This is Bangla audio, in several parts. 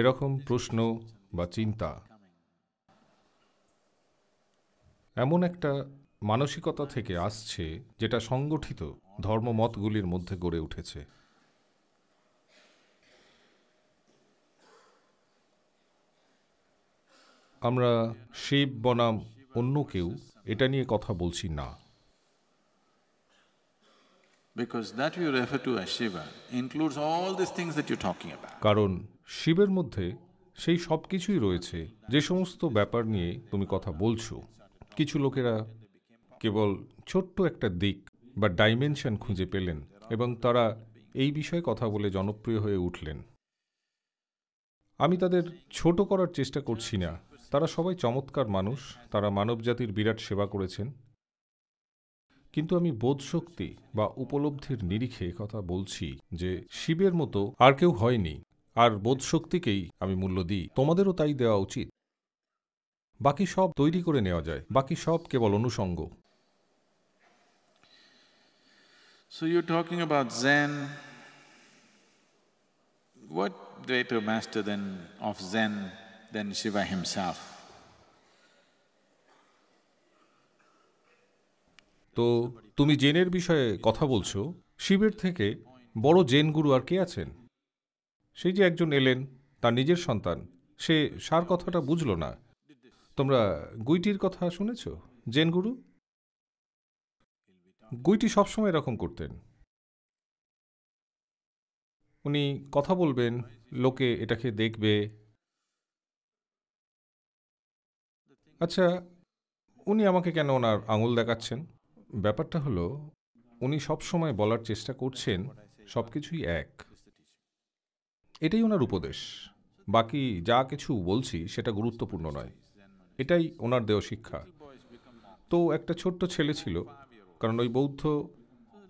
এরকম প্রশ্ন বা চিন্তা এমন একটা মানসিকতা থেকে আসছে যেটা সংগঠিত ধর্মমতগুলির মধ্যে গড়ে উঠেছে আমরা শিব বনাম অন্য কেউ এটা নিয়ে কথা বলছি না কারণ শিবের মধ্যে সেই সব কিছুই রয়েছে যে সমস্ত ব্যাপার নিয়ে তুমি কথা বলছো কিছু লোকেরা কেবল ছোট্ট একটা দিক বা ডাইমেনশন খুঁজে পেলেন এবং তারা এই বিষয়ে কথা বলে জনপ্রিয় হয়ে উঠলেন আমি তাদের ছোট করার চেষ্টা করছি না তারা সবাই চমৎকার মানুষ তারা মানবজাতির বিরাট সেবা করেছেন কিন্তু আমি বোধশক্তি বা উপলব্ধির নিরিখে কথা বলছি যে শিবের মতো আর কেউ হয়নি আর বোধশক্তিকেই আমি মূল্য দিই তোমাদেরও তাই দেওয়া উচিত বাকি সব তৈরি করে নেওয়া যায় বাকি সব কেবল অনুষঙ্গ So you're talking about Zen. What greater master than of Zen than Shiva himself? তো তুমি জেনের বিষয়ে কথা বলছো শিবের থেকে বড় জেন গুরু আর কে আছেন সেই যে একজন এলেন তার নিজের সন্তান সে সার কথাটা বুঝল না তোমরা গুইটির কথা শুনেছ জেন গুরু গুইটি সবসময় এরকম করতেন উনি কথা বলবেন লোকে এটাকে দেখবে আচ্ছা উনি আমাকে কেন ওনার আঙুল দেখাচ্ছেন ব্যাপারটা হলো উনি সবসময় বলার চেষ্টা করছেন সব কিছুই এক এটাই ওনার উপদেশ বাকি যা কিছু বলছি সেটা গুরুত্বপূর্ণ নয় এটাই ওনার দেওয়া শিক্ষা তো একটা ছোট্ট ছেলে ছিল কারণ ওই বৌদ্ধ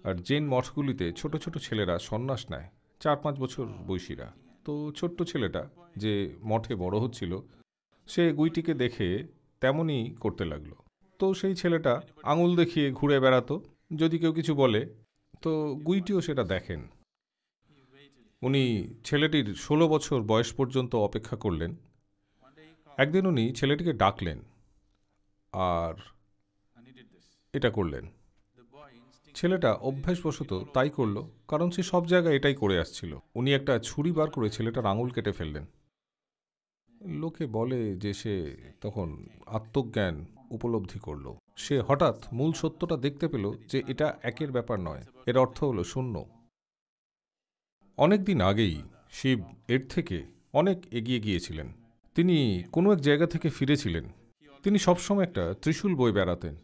আর জেন মঠগুলিতে ছোট ছোট ছেলেরা সন্ন্যাস নেয় চার পাঁচ বছর বৈশীরা তো ছোট্ট ছেলেটা যে মঠে বড় হচ্ছিল সে গুইটিকে দেখে তেমনই করতে লাগলো তো সেই ছেলেটা আঙুল দেখিয়ে ঘুরে বেড়াতো যদি কেউ কিছু বলে তো গুইটিও সেটা দেখেন উনি ছেলেটির ষোলো বছর বয়স পর্যন্ত অপেক্ষা করলেন একদিন উনি ছেলেটিকে ডাকলেন আর এটা করলেন ছেলেটা অভ্যাসবশত তাই করলো কারণ সে সব জায়গায় এটাই করে আসছিল উনি একটা ছুরি বার করে ছেলেটার আঙুল কেটে ফেললেন লোকে বলে যে সে তখন আত্মজ্ঞান উপলব্ধি করল সে হঠাৎ মূল সত্যটা দেখতে পেল যে এটা একের ব্যাপার নয় এর অর্থ হলো শূন্য অনেক দিন আগেই শিব এর থেকে অনেক এগিয়ে গিয়েছিলেন তিনি কোনো এক জায়গা থেকে ফিরেছিলেন তিনি সবসময় একটা ত্রিশূল বয়ে বেড়াতেন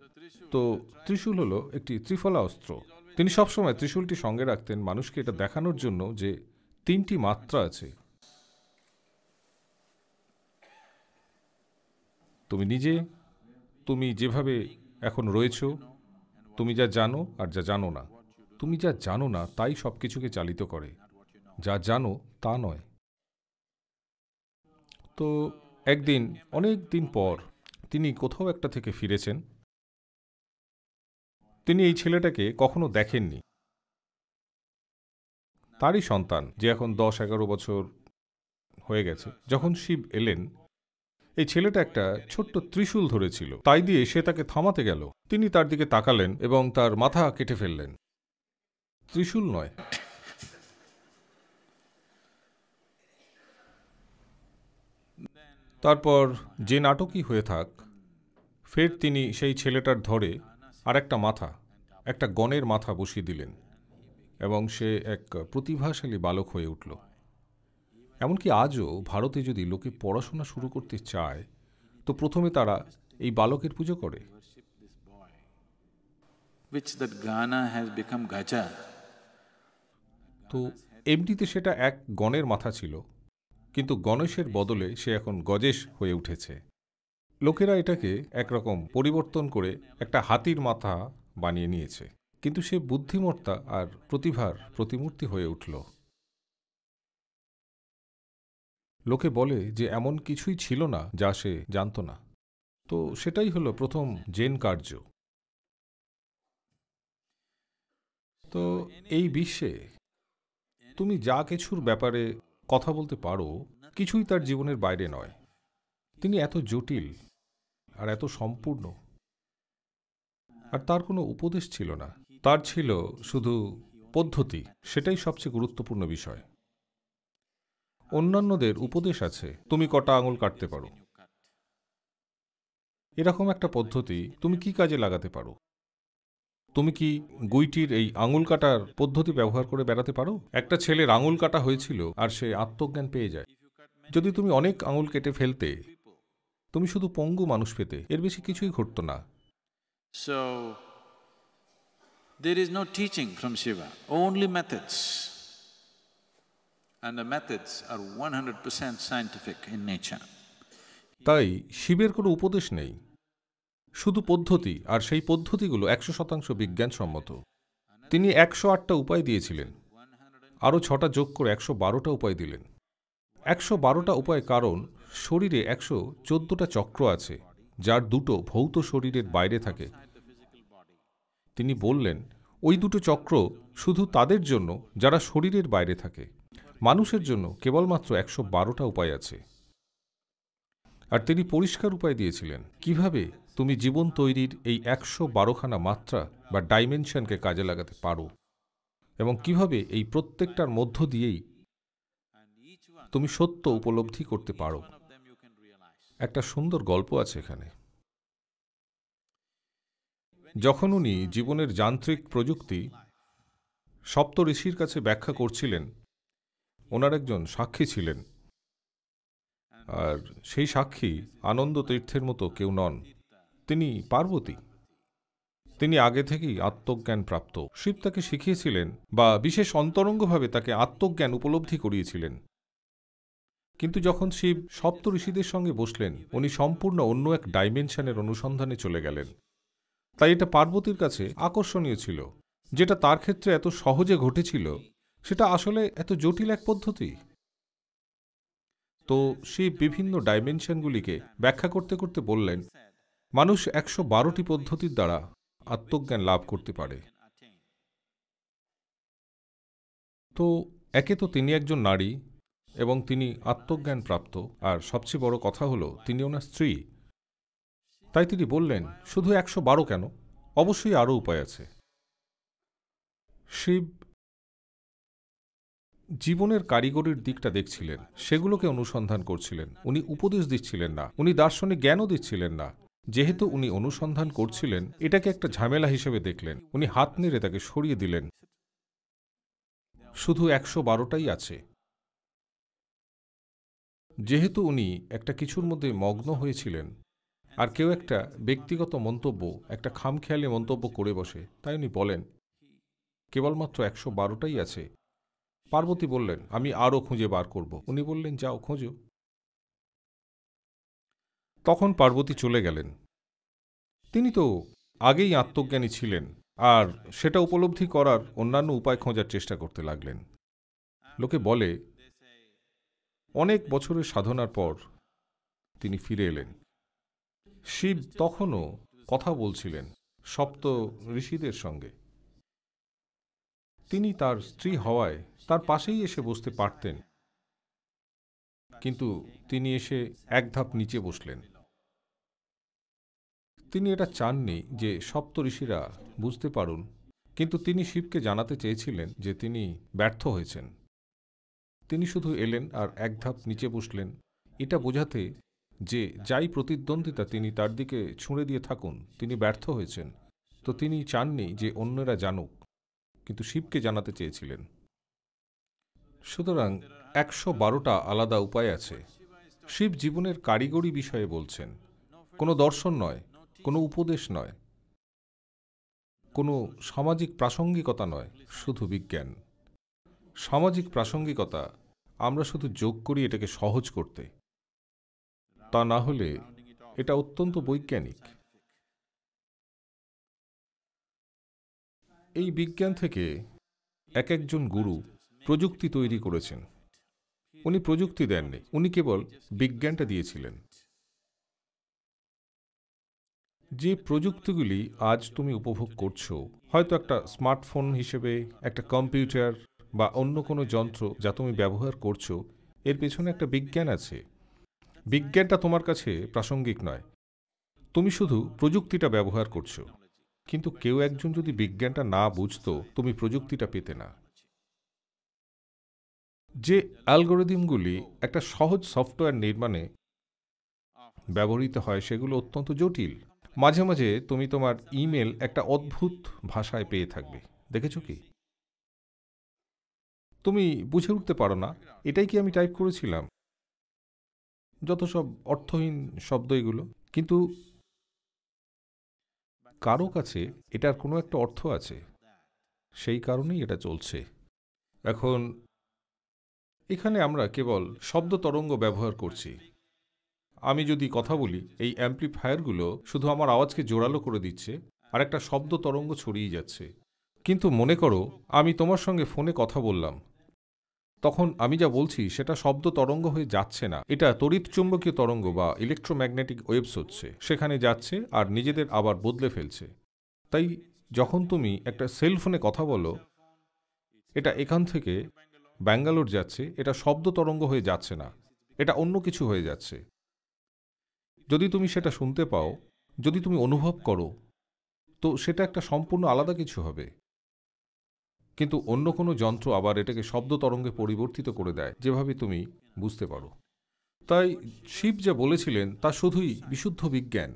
তো ত্রিশূল হলো একটি ত্রিফলা অস্ত্র তিনি সবসময় ত্রিশূলটি সঙ্গে রাখতেন মানুষকে এটা দেখানোর জন্য যে তিনটি মাত্রা আছে তুমি নিজে তুমি যেভাবে এখন রয়েছ তুমি যা জানো আর যা জানো না তুমি যা জানো না তাই সব কিছুকে চালিত করে যা জানো তা নয় তো একদিন অনেক দিন পর তিনি কোথাও একটা থেকে ফিরেছেন তিনি এই ছেলেটাকে কখনো দেখেননি তারই সন্তান যে এখন দশ এগারো বছর হয়ে গেছে যখন শিব এলেন এই ছেলেটা একটা ছোট্ট ত্রিশূল ধরেছিল তাই দিয়ে সে তাকে থামাতে গেল তিনি তার দিকে তাকালেন এবং তার মাথা কেটে ফেললেন ত্রিশূল নয় তারপর যে নাটকই হয়ে থাক ফের তিনি সেই ছেলেটার ধরে আর একটা মাথা একটা গণের মাথা বসিয়ে দিলেন এবং সে এক প্রতিভাশালী বালক হয়ে উঠল এমনকি আজও ভারতে যদি লোকে পড়াশোনা শুরু করতে চায় তো প্রথমে তারা এই বালকের পুজো করে তো এমনিতে সেটা এক গণের মাথা ছিল কিন্তু গণেশের বদলে সে এখন গজেশ হয়ে উঠেছে লোকেরা এটাকে একরকম পরিবর্তন করে একটা হাতির মাথা বানিয়ে নিয়েছে কিন্তু সে বুদ্ধিমত্তা আর প্রতিভার প্রতিমূর্তি হয়ে উঠল লোকে বলে যে এমন কিছুই ছিল না যা সে জানত না তো সেটাই হলো প্রথম জেন কার্য তো এই বিশ্বে তুমি যা কিছুর ব্যাপারে কথা বলতে পারো কিছুই তার জীবনের বাইরে নয় তিনি এত জটিল আর এত সম্পূর্ণ আর তার কোনো উপদেশ ছিল না তার ছিল শুধু পদ্ধতি সেটাই সবচেয়ে গুরুত্বপূর্ণ বিষয় অন্যান্যদের উপদেশ আছে তুমি কটা আঙুল কাটতে পারো এরকম একটা পদ্ধতি তুমি কি কাজে লাগাতে পারো তুমি কি গুইটির এই আঙুল কাটার পদ্ধতি ব্যবহার করে বেড়াতে পারো একটা ছেলের আঙুল কাটা হয়েছিল আর সে আত্মজ্ঞান পেয়ে যায় যদি তুমি অনেক আঙুল কেটে ফেলতে তুমি শুধু পঙ্গু মানুষ পেতে এর বেশি কিছুই ঘটত না from তাই শিবের কোনো উপদেশ নেই শুধু পদ্ধতি আর সেই পদ্ধতিগুলো একশো শতাংশ বিজ্ঞানসম্মত তিনি একশো আটটা উপায় দিয়েছিলেন আরও ছটা যোগ করে একশো বারোটা উপায় দিলেন একশো বারোটা উপায় কারণ শরীরে একশো চোদ্দোটা চক্র আছে যার দুটো ভৌত শরীরের বাইরে থাকে তিনি বললেন ওই দুটো চক্র শুধু তাদের জন্য যারা শরীরের বাইরে থাকে মানুষের জন্য কেবলমাত্র একশো বারোটা উপায় আছে আর তিনি পরিষ্কার উপায় দিয়েছিলেন কিভাবে তুমি জীবন তৈরির এই একশো বারোখানা মাত্রা বা ডাইমেনশনকে কাজে লাগাতে পারো এবং কিভাবে এই প্রত্যেকটার মধ্য দিয়েই তুমি সত্য উপলব্ধি করতে পারো একটা সুন্দর গল্প আছে এখানে যখন উনি জীবনের যান্ত্রিক প্রযুক্তি সপ্ত ঋষির কাছে ব্যাখ্যা করছিলেন ওনার একজন সাক্ষী ছিলেন আর সেই সাক্ষী আনন্দ তীর্থের মতো কেউ নন তিনি পার্বতী তিনি আগে থেকেই আত্মজ্ঞান প্রাপ্ত শিব তাকে শিখিয়েছিলেন বা বিশেষ অন্তরঙ্গভাবে তাকে আত্মজ্ঞান উপলব্ধি করিয়েছিলেন কিন্তু যখন শিব সপ্ত ঋষিদের সঙ্গে বসলেন উনি সম্পূর্ণ অন্য এক ডাইমেনশনের অনুসন্ধানে চলে গেলেন তাই এটা পার্বতীর কাছে আকর্ষণীয় ছিল যেটা তার ক্ষেত্রে এত সহজে ঘটেছিল সেটা আসলে এত জটিল এক পদ্ধতি তো শিব বিভিন্ন ডাইমেনশনগুলিকে ব্যাখ্যা করতে করতে বললেন মানুষ একশো বারোটি পদ্ধতির দ্বারা আত্মজ্ঞান লাভ করতে পারে তো একে তো তিনি একজন নারী এবং তিনি আত্মজ্ঞান প্রাপ্ত আর সবচেয়ে বড় কথা হলো তিনি ওনার স্ত্রী তাই তিনি বললেন শুধু একশো বারো কেন অবশ্যই আরও উপায় আছে শিব জীবনের কারিগরির দিকটা দেখছিলেন সেগুলোকে অনুসন্ধান করছিলেন উনি উপদেশ দিচ্ছিলেন না উনি দার্শনিক জ্ঞানও দিচ্ছিলেন না যেহেতু উনি অনুসন্ধান করছিলেন এটাকে একটা ঝামেলা হিসেবে দেখলেন উনি হাত নেড়ে তাকে সরিয়ে দিলেন শুধু একশো বারোটাই আছে যেহেতু উনি একটা কিছুর মধ্যে মগ্ন হয়েছিলেন আর কেউ একটা ব্যক্তিগত মন্তব্য একটা খামখেয়ালি মন্তব্য করে বসে তাই উনি বলেন কেবলমাত্র একশো বারোটাই আছে পার্বতী বললেন আমি আরও খুঁজে বার করব উনি বললেন যাও খোঁজো তখন পার্বতী চলে গেলেন তিনি তো আগেই আত্মজ্ঞানী ছিলেন আর সেটা উপলব্ধি করার অন্যান্য উপায় খোঁজার চেষ্টা করতে লাগলেন লোকে বলে অনেক বছরের সাধনার পর তিনি ফিরে এলেন শিব তখনও কথা বলছিলেন সপ্ত ঋষিদের সঙ্গে তিনি তার স্ত্রী হওয়ায় তার পাশেই এসে বসতে পারতেন কিন্তু তিনি এসে এক ধাপ নিচে বসলেন তিনি এটা চাননি যে সপ্তঋষিরা বুঝতে পারুন কিন্তু তিনি শিবকে জানাতে চেয়েছিলেন যে তিনি ব্যর্থ হয়েছেন তিনি শুধু এলেন আর এক ধাপ নিচে বসলেন এটা বোঝাতে যে যাই প্রতিদ্বন্দ্বিতা তিনি তার দিকে ছুঁড়ে দিয়ে থাকুন তিনি ব্যর্থ হয়েছেন তো তিনি চাননি যে অন্যরা জানুক কিন্তু শিবকে জানাতে চেয়েছিলেন সুতরাং একশো বারোটা আলাদা উপায় আছে শিব জীবনের কারিগরি বিষয়ে বলছেন কোনো দর্শন নয় কোনো উপদেশ নয় কোনো সামাজিক প্রাসঙ্গিকতা নয় শুধু বিজ্ঞান সামাজিক প্রাসঙ্গিকতা আমরা শুধু যোগ করি এটাকে সহজ করতে তা না হলে এটা অত্যন্ত বৈজ্ঞানিক এই বিজ্ঞান থেকে এক একজন গুরু প্রযুক্তি তৈরি করেছেন উনি প্রযুক্তি দেননি উনি কেবল বিজ্ঞানটা দিয়েছিলেন যে প্রযুক্তিগুলি আজ তুমি উপভোগ করছো হয়তো একটা স্মার্টফোন হিসেবে একটা কম্পিউটার বা অন্য কোনো যন্ত্র যা তুমি ব্যবহার করছো এর পেছনে একটা বিজ্ঞান আছে বিজ্ঞানটা তোমার কাছে প্রাসঙ্গিক নয় তুমি শুধু প্রযুক্তিটা ব্যবহার করছো কিন্তু কেউ একজন যদি বিজ্ঞানটা না বুঝত তুমি প্রযুক্তিটা পেতে না যে অ্যালগোরিদিমগুলি একটা সহজ সফটওয়্যার নির্মাণে ব্যবহৃত হয় সেগুলো অত্যন্ত জটিল মাঝে মাঝে তুমি তোমার ইমেল একটা অদ্ভুত ভাষায় পেয়ে থাকবে দেখেছ কি তুমি বুঝে উঠতে পারো না এটাই কি আমি টাইপ করেছিলাম যত সব অর্থহীন শব্দ এগুলো কিন্তু কারো কাছে এটার কোনো একটা অর্থ আছে সেই কারণেই এটা চলছে এখন এখানে আমরা কেবল শব্দ তরঙ্গ ব্যবহার করছি আমি যদি কথা বলি এই অ্যাম্প্লিফায়ারগুলো শুধু আমার আওয়াজকে জোরালো করে দিচ্ছে আর একটা শব্দ তরঙ্গ ছড়িয়ে যাচ্ছে কিন্তু মনে করো আমি তোমার সঙ্গে ফোনে কথা বললাম তখন আমি যা বলছি সেটা শব্দ তরঙ্গ হয়ে যাচ্ছে না এটা তড়িৎ চুম্বকীয় তরঙ্গ বা ইলেকট্রোম্যাগনেটিক ওয়েভস হচ্ছে সেখানে যাচ্ছে আর নিজেদের আবার বদলে ফেলছে তাই যখন তুমি একটা সেলফোনে কথা বলো এটা এখান থেকে ব্যাঙ্গালোর যাচ্ছে এটা শব্দ তরঙ্গ হয়ে যাচ্ছে না এটা অন্য কিছু হয়ে যাচ্ছে যদি তুমি সেটা শুনতে পাও যদি তুমি অনুভব করো তো সেটা একটা সম্পূর্ণ আলাদা কিছু হবে কিন্তু অন্য কোনো যন্ত্র আবার এটাকে শব্দ তরঙ্গে পরিবর্তিত করে দেয় যেভাবে তুমি বুঝতে পারো তাই শিব যা বলেছিলেন তা শুধুই বিশুদ্ধ বিজ্ঞান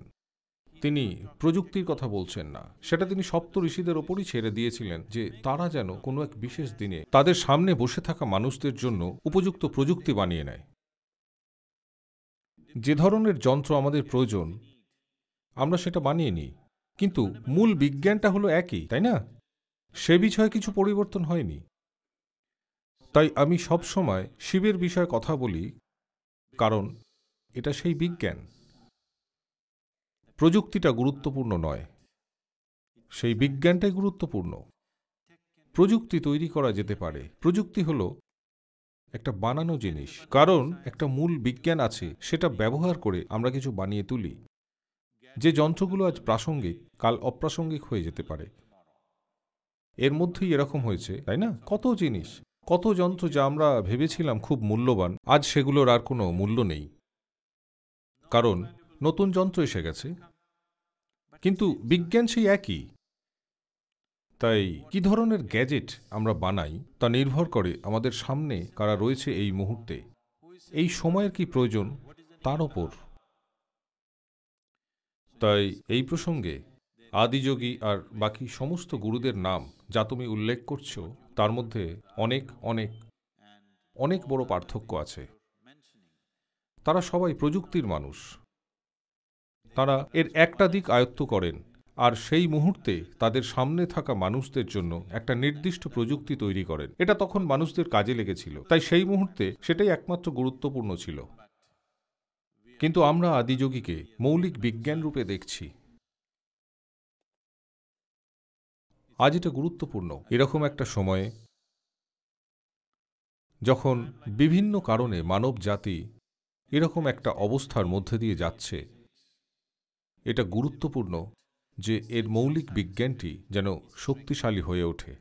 তিনি প্রযুক্তির কথা বলছেন না সেটা তিনি সপ্ত ঋষিদের ওপরই ছেড়ে দিয়েছিলেন যে তারা যেন কোনো এক বিশেষ দিনে তাদের সামনে বসে থাকা মানুষদের জন্য উপযুক্ত প্রযুক্তি বানিয়ে নেয় যে ধরনের যন্ত্র আমাদের প্রয়োজন আমরা সেটা বানিয়ে নিই কিন্তু মূল বিজ্ঞানটা হলো একই তাই না সে বিষয়ে কিছু পরিবর্তন হয়নি তাই আমি সব সময় শিবের বিষয়ে কথা বলি কারণ এটা সেই বিজ্ঞান প্রযুক্তিটা গুরুত্বপূর্ণ নয় সেই বিজ্ঞানটাই গুরুত্বপূর্ণ প্রযুক্তি তৈরি করা যেতে পারে প্রযুক্তি হলো একটা বানানো জিনিস কারণ একটা মূল বিজ্ঞান আছে সেটা ব্যবহার করে আমরা কিছু বানিয়ে তুলি যে যন্ত্রগুলো আজ প্রাসঙ্গিক কাল অপ্রাসঙ্গিক হয়ে যেতে পারে এর মধ্যেই এরকম হয়েছে তাই না কত জিনিস কত যন্ত্র যা আমরা ভেবেছিলাম খুব মূল্যবান আজ সেগুলোর আর কোনো মূল্য নেই কারণ নতুন যন্ত্র এসে গেছে কিন্তু বিজ্ঞান সেই একই তাই কি ধরনের গ্যাজেট আমরা বানাই তা নির্ভর করে আমাদের সামনে কারা রয়েছে এই মুহূর্তে এই সময়ের কি প্রয়োজন তার ওপর তাই এই প্রসঙ্গে আদিযোগী আর বাকি সমস্ত গুরুদের নাম যা তুমি উল্লেখ করছো তার মধ্যে অনেক অনেক অনেক বড় পার্থক্য আছে তারা সবাই প্রযুক্তির মানুষ তারা এর একটা দিক আয়ত্ত করেন আর সেই মুহূর্তে তাদের সামনে থাকা মানুষদের জন্য একটা নির্দিষ্ট প্রযুক্তি তৈরি করেন এটা তখন মানুষদের কাজে লেগেছিল তাই সেই মুহূর্তে সেটাই একমাত্র গুরুত্বপূর্ণ ছিল কিন্তু আমরা আদিযোগীকে মৌলিক বিজ্ঞান রূপে দেখছি আজ এটা গুরুত্বপূর্ণ এরকম একটা সময়ে যখন বিভিন্ন কারণে মানব জাতি এরকম একটা অবস্থার মধ্যে দিয়ে যাচ্ছে এটা গুরুত্বপূর্ণ যে এর মৌলিক বিজ্ঞানটি যেন শক্তিশালী হয়ে ওঠে